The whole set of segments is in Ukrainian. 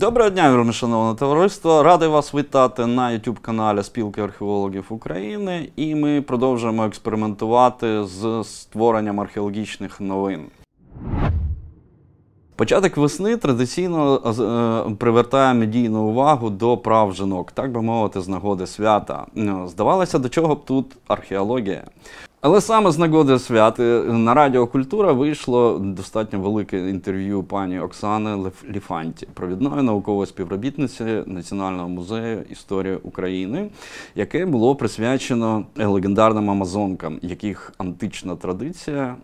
Доброго дня, вірношановне товариство. Радий вас вітати на YouTube-каналі Спілки археологів України. І ми продовжуємо експериментувати з створенням археологічних новин. Початок весни традиційно е, привертає медійну увагу до прав жінок, так би мовити, з нагоди свята. Е, здавалося, до чого б тут археологія. Але саме з нагоди свят е, на Радіо Культура вийшло достатньо велике інтерв'ю пані Оксани Ліфанті, провідної наукової співробітниці Національного музею історії України, яке було присвячено легендарним амазонкам, яких антична традиція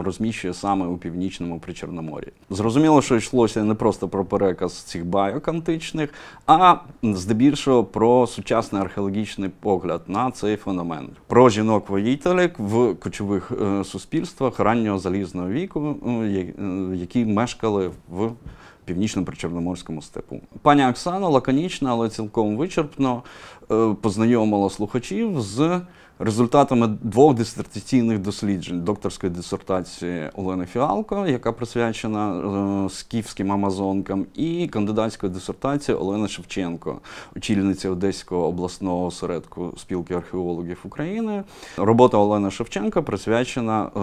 розміщує саме у північному Причорномор'ї. Зрозуміло, що йшлося не просто про переказ цих байок античних, а здебільшого про сучасний археологічний погляд на цей феномен, про жінок воїта жителек в кочових е, суспільствах раннього залізного віку, е, е, які мешкали в північно-причорноморському степу. Пані Оксана лаконічно, але цілком вичерпно е, познайомила слухачів з результатами двох дисертаційних досліджень докторської дисертації Олени Фіалко, яка присвячена е, скіфським амазонкам, і кандидатської дисертації Олени Шевченко, очільниці Одеського обласного осередку спілки археологів України. Робота Олени Шевченка присвячена е,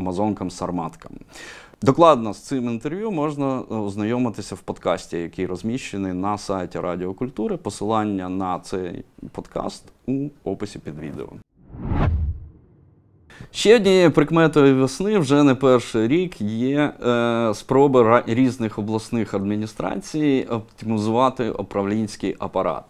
амазонкам-сарматкам. Докладно з цим інтерв'ю можна е, ознайомитися в подкасті, який розміщений на сайті Радіо Культури. Посилання на цей подкаст у описі під відео. Ще однією прикметою весни вже не перший рік є е, спроби різних обласних адміністрацій оптимізувати управлінський апарат,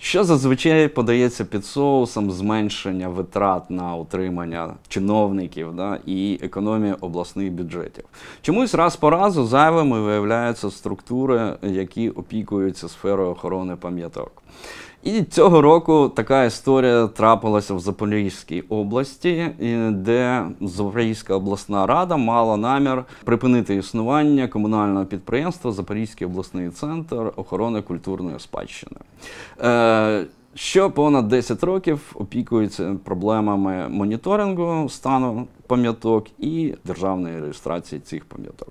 що зазвичай подається під соусом зменшення витрат на утримання чиновників да, і економія обласних бюджетів. Чомусь раз по разу зайвими виявляються структури, які опікуються сферою охорони пам'яток. І цього року така історія трапилася в Запорізькій області, де Запорізька обласна рада мала намір припинити існування комунального підприємства Запорізький обласний центр охорони культурної спадщини. Е, що понад 10 років опікується проблемами моніторингу стану пам'яток і державної реєстрації цих пам'яток.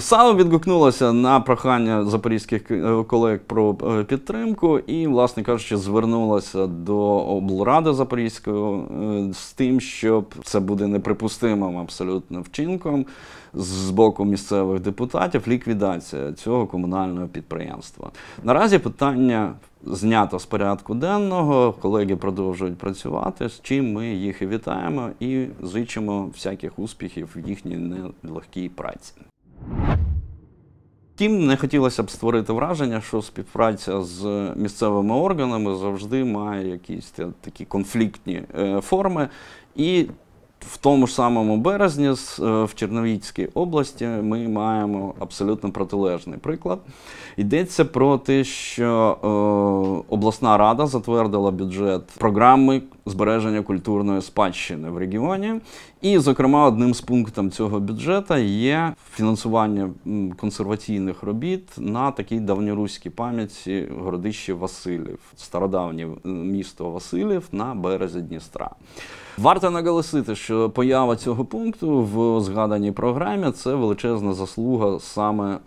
Саме відгукнулася на прохання запорізьких е, колег про е, підтримку, і, власне кажучи, звернулася до облради Запорізької е, з тим, щоб це буде неприпустимим абсолютно вчинком з боку місцевих депутатів ліквідація цього комунального підприємства. Наразі питання знято з порядку денного. Колеги продовжують працювати. З чим ми їх і вітаємо і зичимо всяких успіхів в їхній нелегкій праці. Втім, не хотілося б створити враження, що співпраця з місцевими органами завжди має якісь такі конфліктні е, форми. І в тому ж самому березні е, в Черновіцькій області ми маємо абсолютно протилежний приклад. Йдеться про те, що е, обласна рада затвердила бюджет програми збереження культурної спадщини в регіоні, і, зокрема, одним з пунктів цього бюджету є фінансування консерваційних робіт на такій давньоруській пам'яті городище Василів, стародавнє місто Василів на березі Дністра. Варто наголосити, що поява цього пункту в згаданій програмі це величезна заслуга саме е,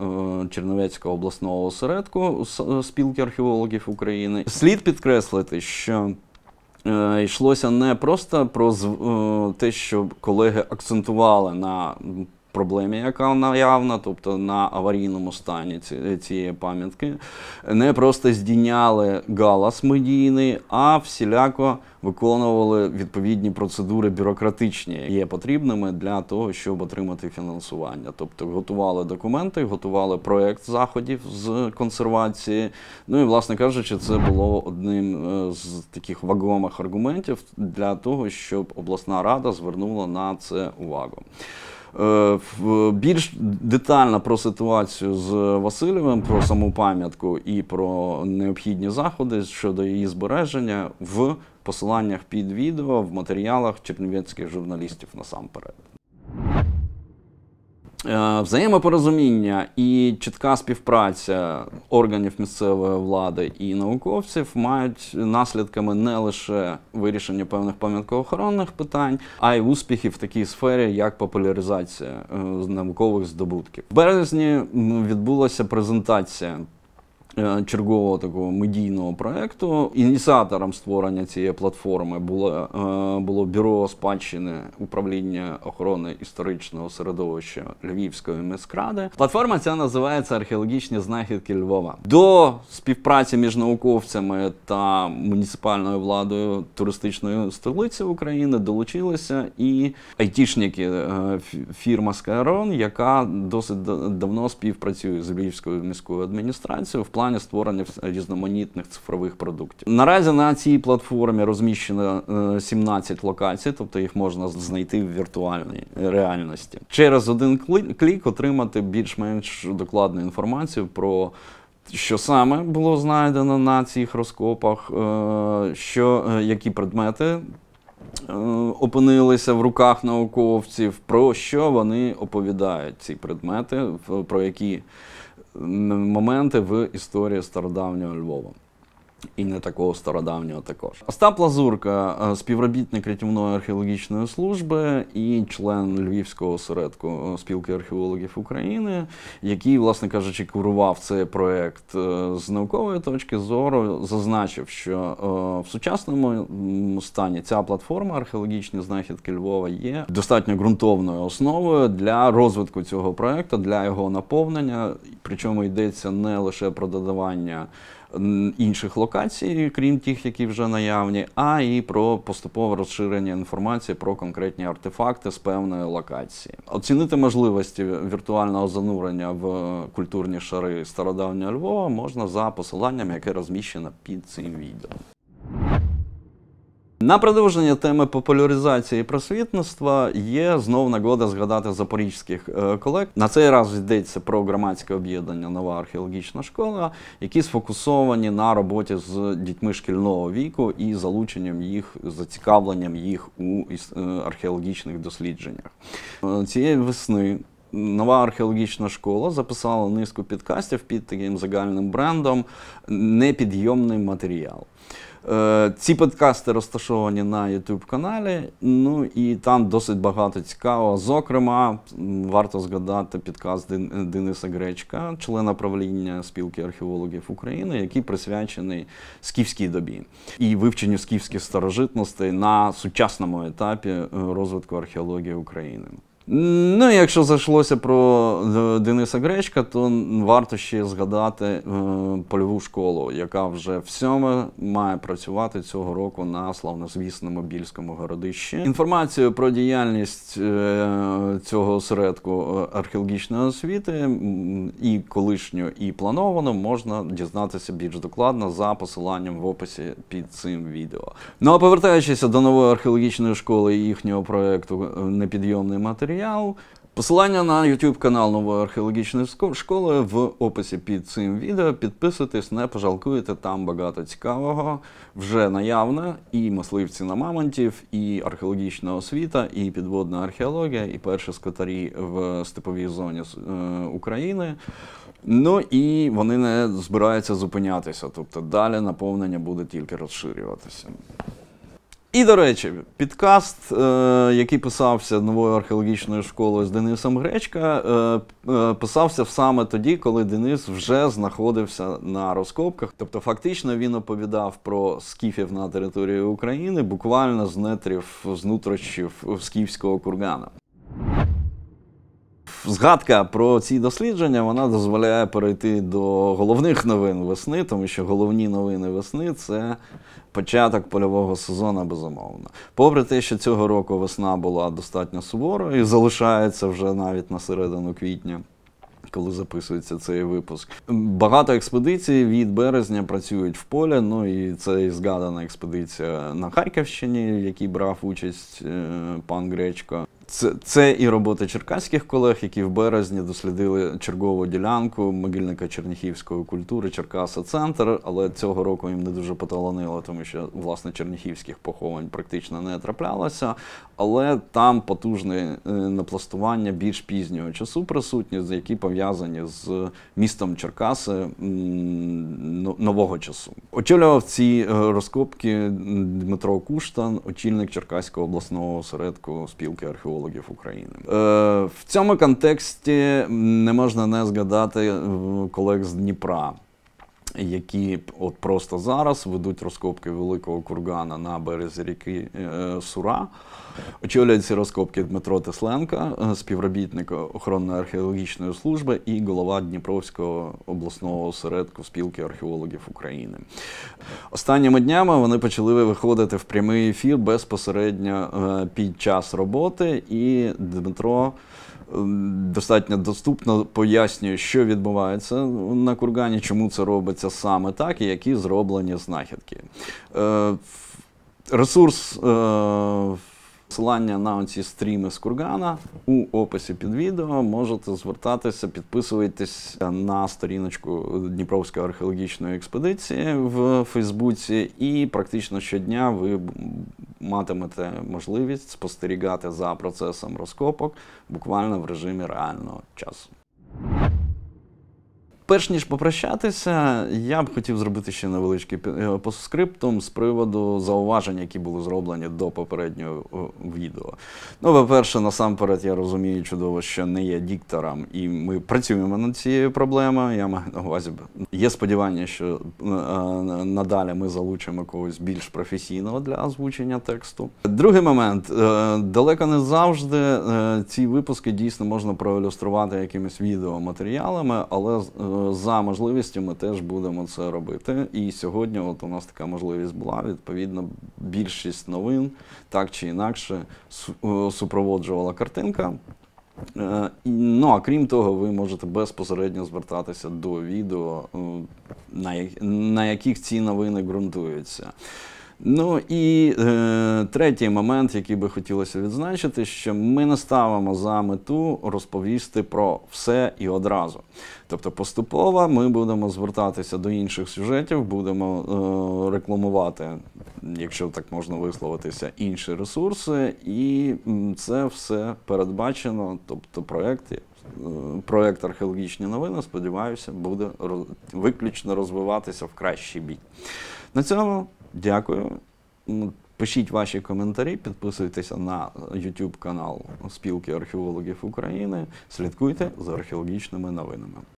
Черновецького обласного осередку спілки археологів України. Слід підкреслити, що Е, йшлося не просто про е, те, що колеги акцентували на проблемі, яка наявна, тобто на аварійному стані цієї пам'ятки, не просто здійняли галас медійний, а всіляко виконували відповідні процедури бюрократичні, які є потрібними для того, щоб отримати фінансування. Тобто готували документи, готували проєкт заходів з консервації. Ну і, власне кажучи, це було одним е, з таких вагомих аргументів для того, щоб обласна рада звернула на це увагу. Е, більш детально про ситуацію з Васильовим, про саму пам'ятку і про необхідні заходи щодо її збереження в посиланнях під відео в матеріалах чернівецьких журналістів насамперед. Е, взаємопорозуміння і чітка співпраця органів місцевої влади і науковців мають наслідками не лише вирішення певних пам'яткоохоронних питань, а й успіхів в такій сфері, як популяризація е, наукових здобутків. В березні відбулася презентація Е, чергового такого медійного проекту. Ініціатором створення цієї платформи було е, було бюро спадщини управління охорони історичного середовища Львівської міськради. Платформа ця називається Археологічні знахідки Львова. До співпраці між науковцями та муніципальною владою туристичної столиці України долучилися і айтішники е, фірма Скайрон, яка досить давно співпрацює з Львівською міською адміністрацією в плані плані створення різноманітних цифрових продуктів. Наразі на цій платформі розміщено 17 е, локацій, тобто їх можна знайти в віртуальній е, реальності. Через один клік отримати більш-менш докладну інформацію про. Що саме було знайдено на цих розкопах? Е, що які предмети Е, опинилися в руках науковців, про що вони оповідають ці предмети, про які моменти в історії стародавнього Львова і не такого стародавнього також. Остап Лазурка, е, співробітник рятівної археологічної служби і член Львівського осередку е, спілки археологів України, який, власне кажучи, курував цей проект е, з наукової точки зору, зазначив, що в сучасному стані ця платформа археологічні знахідки Львова є достатньо ґрунтовною основою для розвитку цього проекту, для його наповнення. Причому йдеться не лише про додавання інших локацій, крім тих, які вже наявні, а і про поступове розширення інформації про конкретні артефакти з певної локації. Оцінити можливості віртуального занурення в культурні шари стародавнього Львова можна за посиланням, яке розміщено під цим відео. На продовження теми популяризації просвітництва є знов нагода згадати запорізьких е, колег. На цей раз йдеться про громадське об'єднання Нова археологічна школа, які сфокусовані на роботі з дітьми шкільного віку і залученням їх, зацікавленням їх у е, археологічних дослідженнях. Е, цієї весни. Нова археологічна школа записала низку підкастів під таким загальним брендом Непідйомний матеріал. Е, ці подкасти розташовані на youtube каналі. Ну і там досить багато цікавого. Зокрема, варто згадати підказ Дениса Гречка, члена правління спілки археологів України, який присвячений скіфській добі і вивченню скіфських старожитностей на сучасному етапі е, розвитку археології України. Ну, якщо зайшлося про е, Дениса Гречка, то варто ще згадати е, польову школу, яка вже всьому має працювати цього року на славнозвісному більському городищі. Інформацію про діяльність е, цього осередку археологічної освіти і колишню, і плановану можна дізнатися більш докладно за посиланням в описі під цим відео. Ну а повертаючись до нової археологічної школи і їхнього проекту непідйомний матеріал матеріал. Посилання на YouTube канал нової археологічної школи в описі під цим відео. Підписуйтесь, не пожалкуєте, там багато цікавого. Вже наявне і мисливці на мамонтів, і археологічна освіта, і підводна археологія, і перші скотарі в степовій зоні е, України. Ну і вони не збираються зупинятися. Тобто далі наповнення буде тільки розширюватися. І, до речі, підкаст, е, який писався новою археологічною школою з Денисом Гречка, е, е, писався саме тоді, коли Денис вже знаходився на розкопках. Тобто, фактично він оповідав про скіфів на території України буквально з нетрів з нутрощів скіфського кургана згадка про ці дослідження вона дозволяє перейти до головних новин весни, тому що головні новини весни це початок польового сезону, безумовно. Попри те, що цього року весна була достатньо суворою і залишається вже навіть на середину квітня. Коли записується цей випуск, багато експедицій від березня працюють в полі. Ну і це і згадана експедиція на Харківщині, в якій брав участь е, пан Гречко. Це це і робота черкаських колег, які в березні дослідили чергову ділянку могильника черніхівської культури, Черкаса Центр. Але цього року їм не дуже поталанило, тому що власне черніхівських поховань практично не траплялося. Але там потужне е, напластування більш пізнього часу присутні, які пов'язані з містом Черкаси нового часу. Очолював ці е, розкопки Дмитро Куштан, очільник Черкаського обласного осередку спілки археології філологів України. Е, в цьому контексті не можна не згадати е, колег з Дніпра які от просто зараз ведуть розкопки великого кургана на березі ріки е, Сура. Очолюють ці розкопки Дмитро Тесленка, е, співробітник охоронної археологічної служби і голова Дніпровського обласного осередку спілки археологів України. Останніми днями вони почали виходити в прямий ефір безпосередньо е, під час роботи, і Дмитро достатньо доступно пояснює, що відбувається на кургані, чому це робиться саме так, і які зроблені знахідки. Е, ресурс. Е, Посилання на оці стріми з кургана у описі під відео можете звертатися, підписуйтесь на сторіночку Дніпровської археологічної експедиції в Фейсбуці, і практично щодня ви матимете можливість спостерігати за процесом розкопок буквально в режимі реального часу. Перш ніж попрощатися, я б хотів зробити ще невеличкий е, постскриптум з приводу зауважень, які були зроблені до попереднього відео. Ну, по-перше, насамперед, я розумію чудово, що не є діктором, і ми працюємо над цією проблемою. Я маю на увазі, є сподівання, що е, е, надалі ми залучимо когось більш професійного для озвучення тексту. Другий момент далеко не завжди ці випуски дійсно можна проілюструвати якимись відеоматеріалами, але за можливістю ми теж будемо це робити. І сьогодні, от у нас така можливість була. Відповідно, більшість новин так чи інакше е, супроводжувала картинка. Е, ну а крім того, ви можете безпосередньо звертатися до відео, е, на яких ці новини ґрунтуються. Ну і е, третій момент, який би хотілося відзначити, що ми не ставимо за мету розповісти про все і одразу. Тобто, поступово ми будемо звертатися до інших сюжетів, будемо е, рекламувати, якщо так можна висловитися, інші ресурси, і це все передбачено. Тобто, проєкт, е, проєкт археологічні новини, сподіваюся, буде виключно розвиватися в кращий бік. На цьому. Дякую. Пишіть ваші коментарі, підписуйтеся на YouTube канал Спілки археологів України. Слідкуйте за археологічними новинами.